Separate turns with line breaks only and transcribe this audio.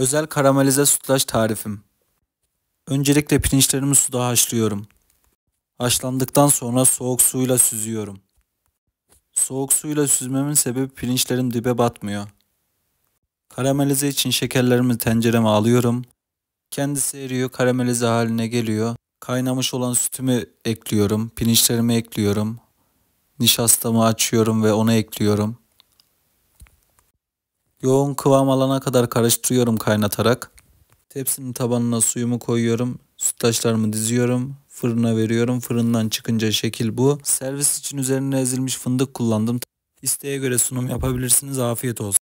Özel karamelize sütlaç tarifim. Öncelikle pirinçlerimi suda haşlıyorum. Haşlandıktan sonra soğuk suyla süzüyorum. Soğuk suyla süzmemin sebebi pirinçlerim dibe batmıyor. Karamelize için şekerlerimi tencereme alıyorum. Kendisi eriyor, karamelize haline geliyor. Kaynamış olan sütümü ekliyorum, pirinçlerimi ekliyorum. Nişastamı açıyorum ve onu ekliyorum. Yoğun kıvam alana kadar karıştırıyorum kaynatarak. Tepsinin tabanına suyumu koyuyorum. Sütlaçlarımı diziyorum. Fırına veriyorum. Fırından çıkınca şekil bu. Servis için üzerine ezilmiş fındık kullandım.
İsteğe göre sunum yapabilirsiniz. Afiyet olsun.